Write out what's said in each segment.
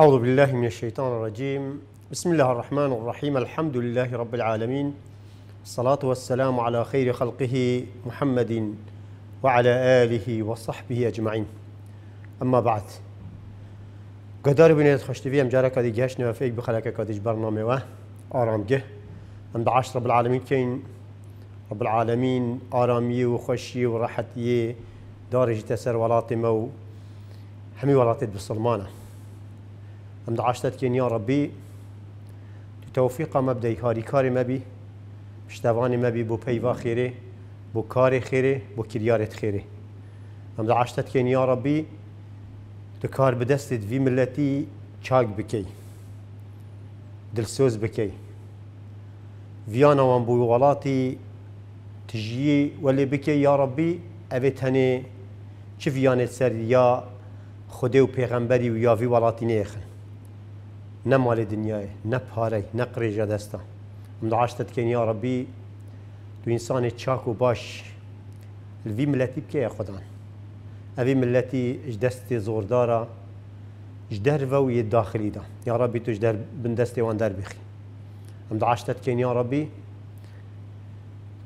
أعوذ بالله من الشيطان الرجيم بسم الله الرحمن الرحيم الحمد لله رب العالمين الصلاة والسلام على خير خلقه محمد وعلى آله وصحبه أجمعين أما بعد قدر بنيت خشتفي أم جارك هذه جهش نوافيك بخلاك كاديج برنامه و آرام جه أم دعاش رب العالمين كين رب العالمين آرامي وخشي ورحتي دارج تسر ولاطمو حمي ولاتت بالسلمانه ام دعاشتت کن یا ربی تو توفیق ما کاری تەوفیقا ما بی مەبی ما بی بو پیوا خیره بو کار خیره بو کریارت خیره ام دعاشتت کن یا ربی تو کار بدەستت وی ملتی چاک بکی بکەی بکی ویانا وان بو وڵاتی تژیی ولی بکی یا ربی اوی تنی چ ویانت سر یا خودێ و پیغمبری و یا وی وڵاتی نیخن نه مال دنیای نه پاره نه قریجا دستا مدعاشتت کن یا ربی تو انسان چاک و باش الوی ملتی بکی خودان اوی ملتی اجدست زوردارا جدر و داخلی دا یا ربی تو جدر بندستی وان در بخی مدعاشتت کن یا ربی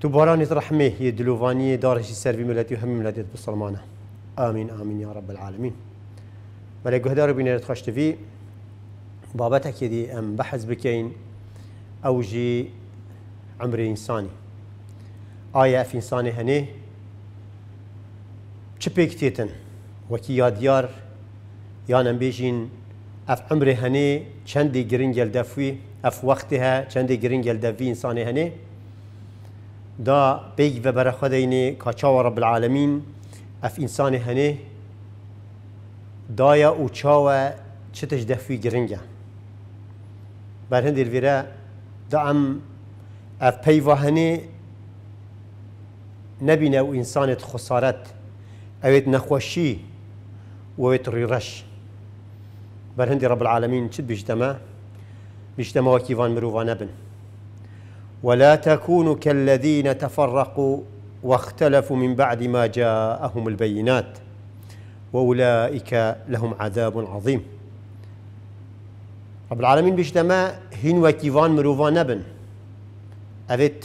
تو باران رحمه یه دلووانی دارشی سروی ملتی و همی ملتی بسلمانه آمین آمین یا رب العالمین ولی گهدار بینرد خوش بابتك ئەم ام بحث بكين او جي عمر انساني ايا في انساني هني تشبيك تيتن وكي یان ئەم بێژین ئەف ئەمری هەنێ چەندی گرنگگەل دەفوی ئەف وەختی هە چەندی گرنگگەل دەوی ئینسانی هەنێ دا وبر خديني كاچا رب العالمين اف انساني هني دايا او چاوا چتش دەفوی جرينجل بار هەندێک لێرە دەم ئەف پەیوە هەنێ نەبینە و ئینسانێت خسارەت ئەوێت نەخۆشی وێت ڕیڕەش بەر هەندی ڕەبعاالمین چ بشتەمە بشتەمەوەکیوان مرۆڤانە بن ولا تكونوا كالذين تفرقوا واختلفوا من بعد ما جاءهم البينات وأولئك لهم عذاب عظيم رب العالمين بيشتما هين وكيفان مروفان نبن اوید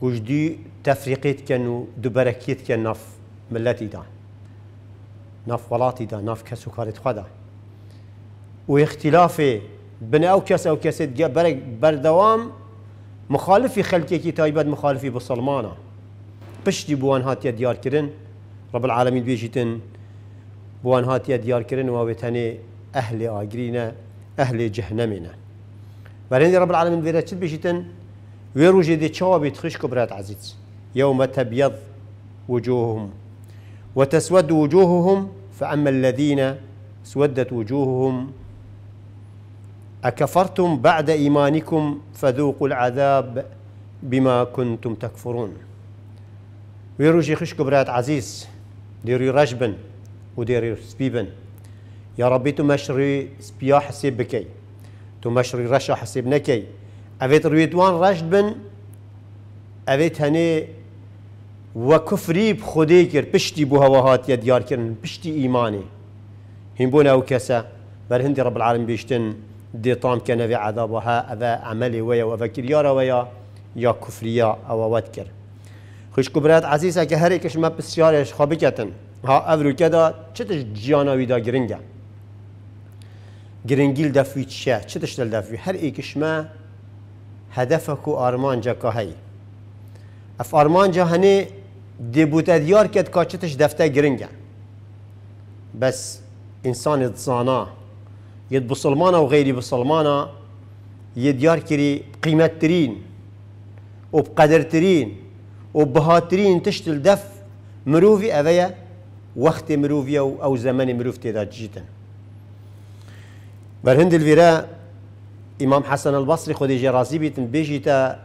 کجدی تفريقيت كانو و دوبرکیت کن ناف ملاتي دا ناف ولاتی دا ناف کس كارت خدا و اختلاف بن او کس او کس بردوام مخالفی خلکی کی تایبت مخالفی بسلمانا پشتی بوان هاتی ديار كرن رب العالمين بیشتن بوان هاتی ديار كرن و اوید هنه اهل أهل جهنمنا برين رب العالمين وێرە چ بژیتن وێ ڕژێ دی چاوابیت خشک يوم تبيض وجوههم وتسود وجوههم فأما الذين سودت وجوههم أكفرتم بعد إيمانكم فذوقوا العذاب بما كنتم تكفرون ويروجي خشك برات عزيز ديري رجبن وديري سبيبن يا ربي تو مشري سبيا حسيب بكي تو مشري رشا حسيب نكي أفيت رويتوان رشد بن أفيت هني وكفري بخدي بشتي بو هواهات يا ديار كرن بشتي إيماني هم بونا وكسا بل هندي رب العالمين بيشتن دي طام كان في عذابها أذا عملي ويا وفكر يارا ويا يا كفريا أو واتكر خوش كبرات عزيزة كهريكش ما بسيارش خابكتن ها أفرو كدا تشتش جيانا ويدا جرينجا گرنگیل چه؟ چیە چ تشتە هر هەر ما هەدەفەک و ئارمانجەکە هەی ئەف ئارمانجە هەنێ دێبوتە ادیار کا چ تش دەفتە گرنگە بس انسان زانا یەت بسلمانە و غیری بسلمانە یە دیارکری قیمەتترین و بقەدرترین و بەهاترین تشتل دەف مرۆڤی ئەوەیە وەختی مرۆڤە و ئەو زەمەنی مرۆڤ تێدا جیتن بەرهند الڤرا امام حسن البصري خودي ژێڕازی بیتن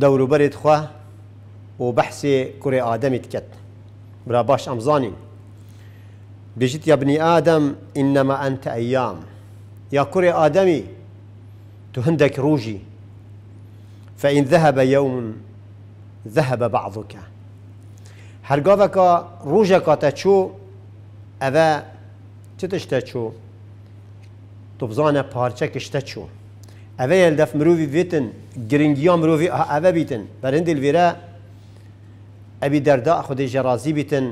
دورو برد خوا و بەحسێ كري آدم کەت برا باش أمزاني بيجيت يا بنی آدم إنما أنت أيام يا كري آدمي تهندك روجي فإن ذهب يوم ذهب بعضك هرقابك روجك تشو أذا چ تبزانه پارچه کشته چو اوه مرووی ویتن ها مرووی اوه بیتن برند الویره ابی دردا خود جرازی بیتن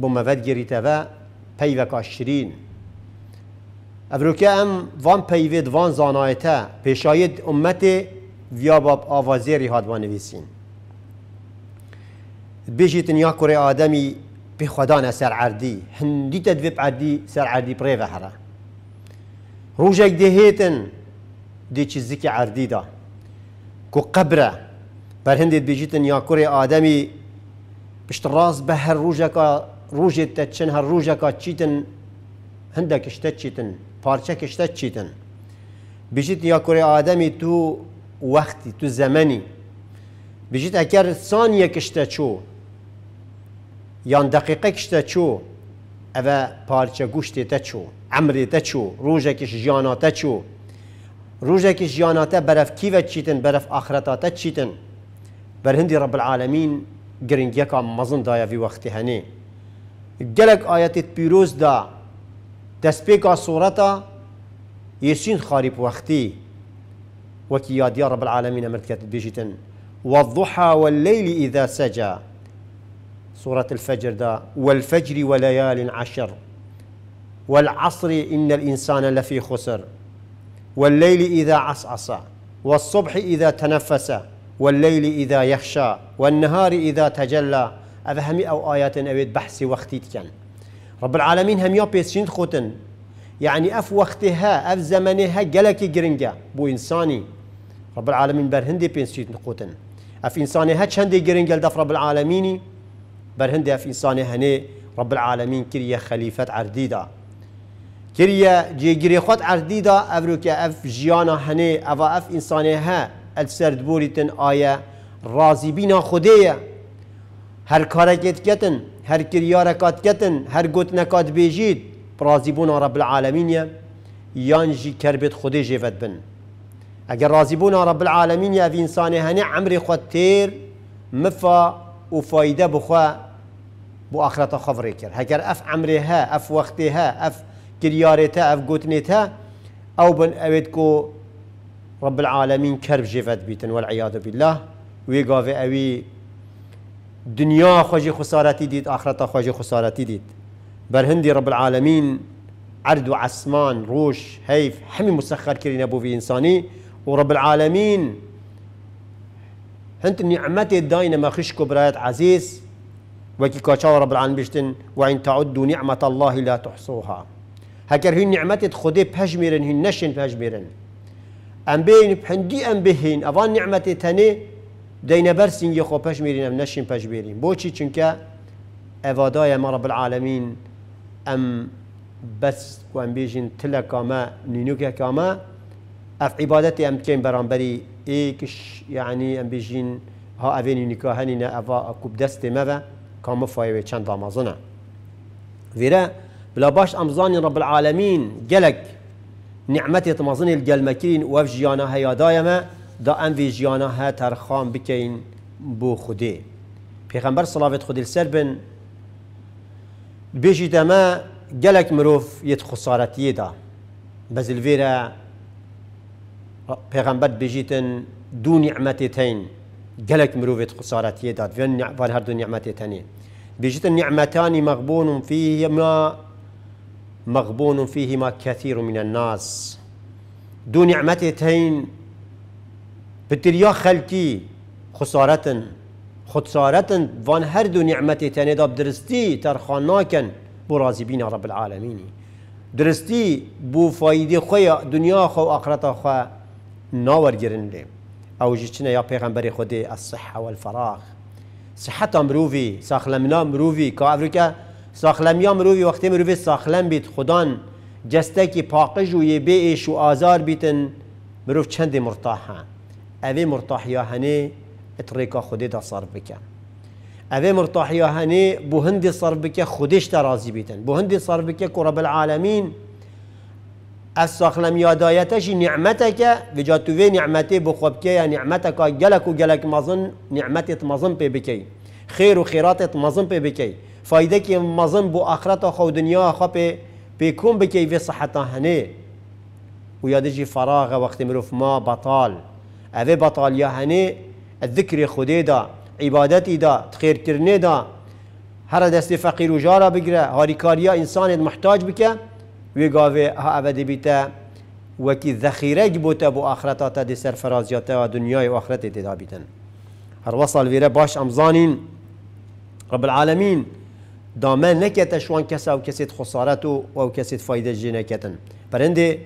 بمود کاشرین اوه پیوک آشرین ابروکه ام وان پیوید وان زانایته پیشاید امت ویاباب آوازی ریهاد وانویسین بیشیتن یا کره آدمی به خدا سر عردی هندی تدویب عردی سر عردی پریوه هره دهیتن دی دێکی زیکی عردیدا کو قبره بر هند بێژیتن یا کوڕێ آدمی پشت راز به هەر روجت ڕۆژێت تە چن هەر ڕۆژێکە چیتن هندک شتە چیتن پارچەکە شتە چیتن یا کوڕێ آدمی تو وەختی تو زمانی بژیت ئەگەر سانیەک شتە چوو یان دقیقه شتە اوه پارچه گوشتی تا ئەوە پارچە گوشتێتە چوو ئەمرێتە چوو ڕۆژێکیش ژیاناتە چوو ڕۆژێکی ژیاناتە بەرەف کیوە چیتن برف آخرتا تا چیتن بر هندی رب العالمین گرنگ یکا مزن دایا وی وقتی هنی گلگ آیتی گەلک دا دست پیکا صورتا یسین خاریب وقتی وەختی وەکی یادیە ڕەبعاالەمین ئەمرکەت بێژیتن والضحى والليل إذا سجى سورة الفجر دا والفجر وليال عشر والعصر إن الإنسان لفي خسر والليل إذا عصعص والصبح إذا تنفس والليل إذا يخشى والنهار إذا تجلى أفهمي أو آيات أبيت بحثي وقتي كان رب العالمين هم يوبيسين خوتن يعني أف وقتها أف زمنها جلكي جرنجا بو إنساني رب العالمين برهندي بيسين خوتن أف إنساني هاتش هندي جرنجا دف رب العالميني بەرهندێف ئینسانێ هەنێ ڕب العالمین کریە خەلیفەت عردیدا کریە جێگیری خۆت عردیدا ئەڤروکە ئەف ژیانە اف ئەڤ ئەف ئینسانێ هە ئەل سەردبووری تن ئایە ڕازیبینا خودەیە هەر کارەکێتکەتن هەر کریارەکاتکەتن هەر گوتنەکات بێژیت ڕازیبوونا ڕب العالمینە یان جی کەربێت خودێ ژێڤەت بن اگر راضی بونا رب العالمین یا انسان هنی عمر خود تیر مفا و فایده بخواه بو آخرتا خبری کرد هەگەر اف ئەمرێ ها، اف وەختێ هە ئەف اف ئەف گوتنێتە او بن اوید کو رب العالمین کرب جێفەت بیتن والعیاد بالله وی گاوه اوی دنیا خۆژی خسارەتی دیت ئاخرەتە خۆژی خسارەتی بر بەرهندی رب العالمین عرض و عسمان ڕۆژ هەیف مسخر مسەخەرکردینە بۆ انسانی و رب العالمین هەند نیعممەتێ داینەمە خشک و برایەت عزیز وەکی رب ڕبلان بشتن وین تعود و نیعممەت لا تحسوها هەکەر هین نیعممەتت خودێ پەژمێرن هین نەشین پەژمێرن ام بین پندی ئەم بهین ئەوان نیعممەتی تەنێ دەینە بەرسینگی خۆ پەژمێرین ئەم نەشین پەژبێرین بۆچی چونکە ئەوادایە مەڕە بالعاالمین ئەم بەس و ئەم بێژین تلە کامە نینوکە کامە ئەف عیباەتی ئەم بکەین بەرامبەری ايكش يعني ام بێژین ها افيني نكاهنين افا کوب دستي ماذا کامە فایوێ چەند رمضان وێرە بلا باش ئەمزانی ڕب العالمین گەلک نعمەتی تمازنی گەلمەکرین وەف هيا دايما دا في ژیانە ها ترخام بكين بو خدي پیغمبر سلااوێت خودی السر بن بێژی دەمە گەلک مرۆڤ یەت خسارەتیەدا بەزلڤێرە پێغەمبەر بێژیتن دوو نیعممەتێتین گەلک مرۆڤێت خسارەتیەدا دوێن نیعبان هەردوو نیعممەتێتەنێ بجد النعمتان مغبون فيهما مغبون فيهما كثير من الناس دو نعمتين بتريا خلتي خسارة خسارة وان هر دو نعمتين دا درستي ترخاناكن برازبين رب العالمين درستي بو فايدة خويا دنيا خو آخرت خو ناور جرن لي او جيشنا يا پیغمبر خدي الصحة والفراغ صحت روی، ساخلمنا روی، که افریقا ساخلمیا روی، وقتی مروی ساخلم بیت خدان جسته که پاقش و یه بیش و آزار بیتن مروف چند مرتاحه اوی مرتاحیا هنه اتریکا خودی دا صرف بکن اوی مرتاحیا هنه بو هندی صرف بکن خودش دا راضی بیتن بو هندی صرف بکن که رب العالمین الساخ لم يدايتش نعمتك وجاتوه نعمتي و يا نعمتك جلك مزن مظن بکی مظن و خير مزن مظن بکی فایده که مزن بو آخرت خو دنیا خو پی کن بکی وی صحتا هنه و جی فراغ وقتی مروف ما بطال اوه بطال یا هنه ذکر خوده دا عبادتی دا تخیر کرنه دا هر دست فقیر و جارا بگره هاری کاریا انسان محتاج بکه وگاوه ها عبد بیتا وکی ذخیره بوتا بو آخرتا تا دی سرفرازیات و دنیای آخرت تدا بیتن هر وصل ویره باش امزانین رب العالمین دامن نکت شوان کسا او کسید خسارت و او کسید فایده جی نکتن پرنده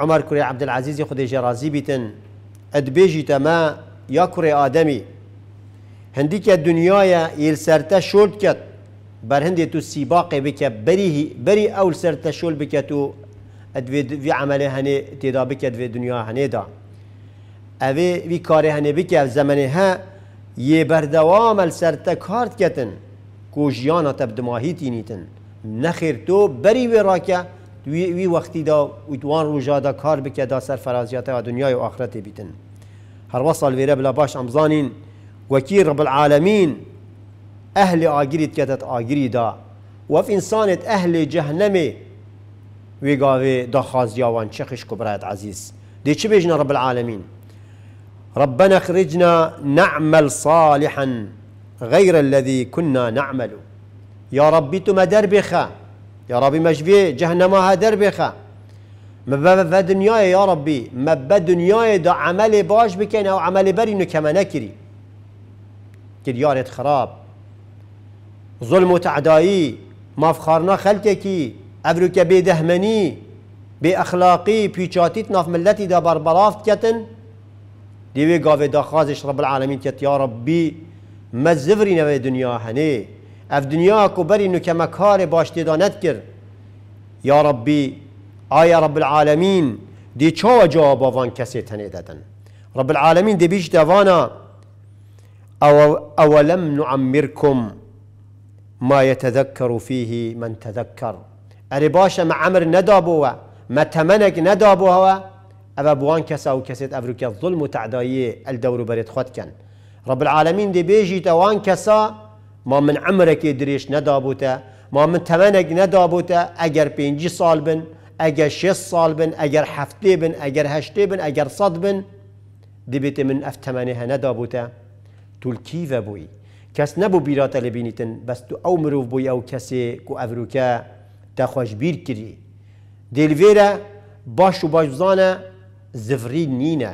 عمر کری عبدالعزیزی خودی جرازی بیتن ادبیجی تما یا کری آدمی هندی که دنیای یل سرته شورد کت بر هندی تو سیباقه بکه بری بری اول سر تشول بکه تو ادوید وی عمله هنی تیدا بکه دوی دنیا هنی دا اوی وی کاره هنی بکه از زمانی ها یه بر دوام بردوام سر تکارت کتن کوجیانا تبدماهی تینیتن نخیر تو بری وی راکه وی, وی وقتی دا ویدوان روزا دا کار بکه دا سر فرازیات و دنیای و آخرت بیتن هر وصل ویره بلا باش امزانین وکی رب العالمین اهل اجريت كتت اجريدا وفي انسانة انسانت اهل جهنمی ويقاوي دخاز ياوان شخش كبرات عزيز دي چه بيجنا رب العالمين ربنا اخرجنا نعمل صالحا غير الذي كنا نعمل يا ربي تما دربخا يا ربي مجبي جهنمها دربخا ما دنيا يا ربي ما دنيا دا عمل باش بكين او عمل بري كما نكري كد خراب ظلم و تعدایی مافخارنا خلکه کی ابرو که بی دهمنی بی اخلاقی پیچاتیت ناف ملتی دا بربرافت کتن دیوی گاوه دا خازش رب العالمین کت یا ربی مزفری نوی دنیا هنی، اف دنیا کو بری نو که مکار باشتی دا کرد، یا ربی آیا رب العالمین دی چا جواب آوان کسی تنه دادن رب العالمین دی بیش دوانا او اولم نعمرکم ما يتذكر فيه من تذكر أري باشا ما عمر ندابوا ما تمنك ندابوا هوا أبا بوان كسا او كسيت ظلم الظلم تعدايي الدور بريد خود رب العالمين دي بيجي توان كسا ما من عمرك يدريش ندابوتا ما من تمنك ندابوتا أجر بينجي سال أجر شيس شش أجر بن أجر هفته أجر اگر دي بيت من أفتمنها ندابوتا تلکی و بوی کس نبو بیرا تلبینیتن بس تو او مروف مرۆڤ بووی کسی کو افروکا تا خوش بیر کری دلوێرە باش و باش بزانە زفری نینە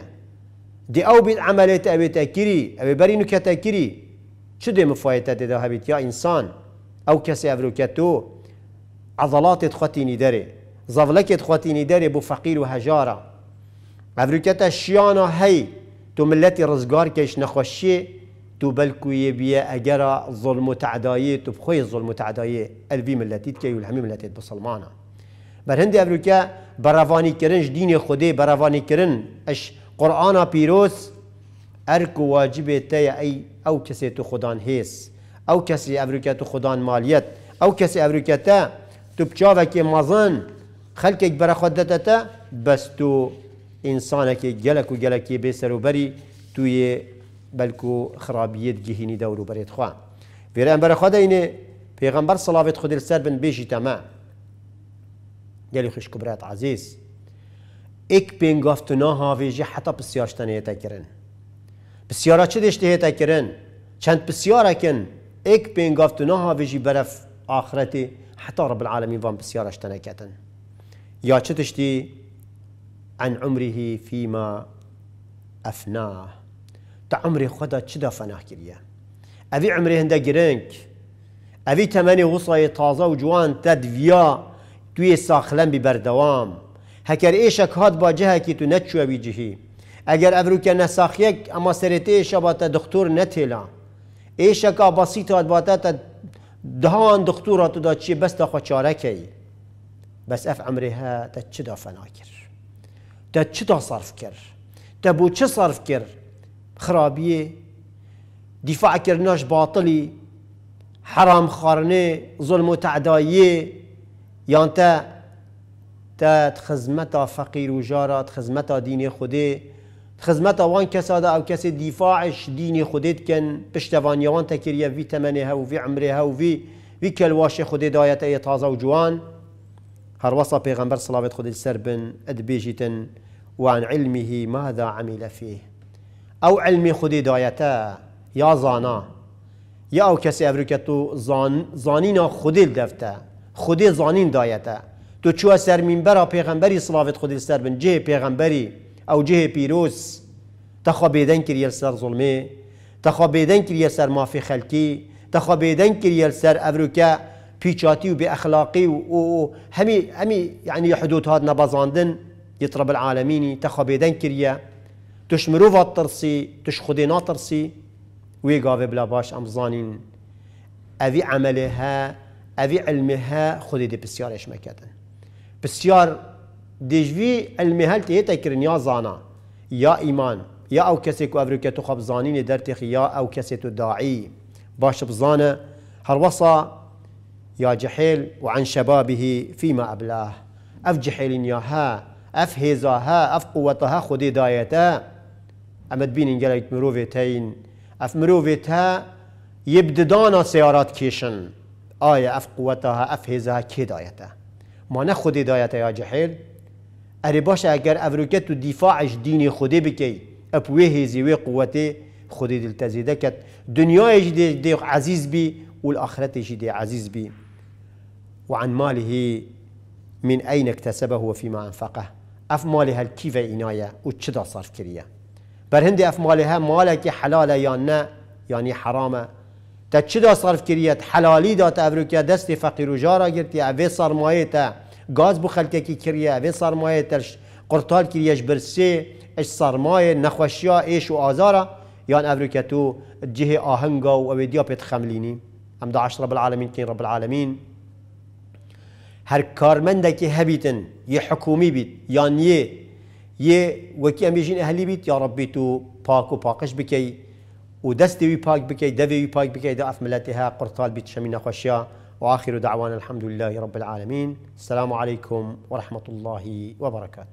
دێ ئەو بیت او ئەوێتە کری ئەوێ بەرین و کەتە کری چ دێ مفاەتە دا هەبیت یا انسان او کسی افروکا تو عضلات خوتینی دەرێ زفلکت خوتینی دەرێ بو فقیر و افروکا تا شیانا هی تو ملەتی رزگار کش نخوشیه تو بلكو بیا اجرا ظلم و تو بخوي ظلم و الفي الوی ملتید که یول همی ملتید بسلمانه بر هند امریکا بروانی کرنج دین خوده اش قرانا بيروس اركو واجب تي اي او كسي تو خدان هيس او كسي امریکا تو خدان ماليت او كسي امریکا تا تو بچاوکی مازن خلکك برا خدتتا بس تو انسانك جلك وجلك بيسر وبري تو بلکو خرابیت جهینی دور و برید خواه ویران بر خدا اینه پیغمبر صلوات خود سر بن بیشی تما گلی خوش کبرات عزیز ایک پینگافتنا هاویجی حتی پسیاشتنه تکرن پسیارا چه دشته تکرن چند پسیارا کن ایک پینگافتنا هاویجی برف آخرتی حتى رب پسیارش تنه کتن یا چه تشتي عن عمره فيما أفناه تا عمری خدا چی دا فناه کریه اوی عمری هنده گرنگ اوی تمنی غصای تازه و جوان تدویا توی ساخلم بی بردوام هکر ایشک هاد با جهه کی تو نچو اوی جهی اگر رو که نساخیک اما سرت ایش با تا دکتور نتیلا ایشک بسیط هاد با تا دهان دکتور تو دا چی بس تا خود چاره کی بس اف عمری ها تا چی دا فنا کر تا چی دا صرف کر تا بو چی صرف کر؟ خرابيه دفاع كرناش باطلي حرام خارني ظلم وتعدايه يانتا تا تا فقير وجارة تخزمتا ديني خودي تخزمتا وان كسادا او كسي دفاعش ديني خودي كان بشتفان يوان تكريا في تمنها وفي عمرها وفي في كالواش خودي خوده اي تازا وجوان و جوان هر وصا پیغمبر صلاوات وعن علمه ماذا عمل فيه او علمي خودي دایته يا زانا يا او كسي افرو زان زانین خودي دفته خودي زانين دایته تو چوا سر منبر پیغمبري صلوات خودي سر بن جه پیغمبري او جه پیروز تخو بيدن كري سر ظلمي تخو بيدن كري سر في خلقي تخو بيدن كري سر افرو که بيشاتي وبأخلاقي و همي همي يعني حدود هاد نبازاندن يطرب العالميني بيدن كريا توش مروفا ترسي توش خدينا ترسي وي قاوي بلا باش امزانين اوي عملها اوي علمها خدي دي بسيار اش مكاتن بسيار ديجوي علمها لتهي تكرن يا زانا يا ايمان يا او كسي كو افريكا تو خب زانين در تخيا او كسي تو داعي باش بزانا هروصا يا جحيل وعن شبابه فيما ابلاه اف جحيل يا ها اف ها اف قوتها خدي دايتها ئەمەد بینین گەلێک مرۆڤێتین اف مرۆڤێت هە یبددانا سیارات کێشن اف ئەف اف ئەف هێزا ما مانە خودی دایەتە یا جحێل ئەرێ باشە ئەگەر ئەفروکەت و دیفاعش دینی خودی بکەی ئەپ وێ هێزی وێ قوتێ خودی دلتەزی دەکەت دنیایش دێ عزیز بی والآخرتێکی دێ عزیز بی وعن ماله من أين اكتسبه وفيما أنفقه أف ماله هل كيف إناية وشدا صرف كريا بر هندی اف هم که حلاله یا نه یعنی حرامه تا چه دا صرف حلالی دا تا دستی که دست فقیر و جارا گرتی اوه سرمایه تا گاز بو که کی کریه اوه سرمایه تا قرطال کریش برسه اش سرمایه نخوشیا ایش و آزاره یان ابرو که تو جه آهنگا و اوه دیا پیت خملینی ام دا عشر رب العالمین کین رب العالمین هر کارمنده که هبیتن ی حکومی بید یان یه یه وکی امیجین اهلی بیت یا ربی تو پاک و پاکش بکی و دست وی پاک بکی دوی وی پاک بکی دعف ملتها قرطال بیت شمین خوشیا وآخر دعوانا الحمد لله رب العالمین السلام علیکم و رحمت الله و وبركاته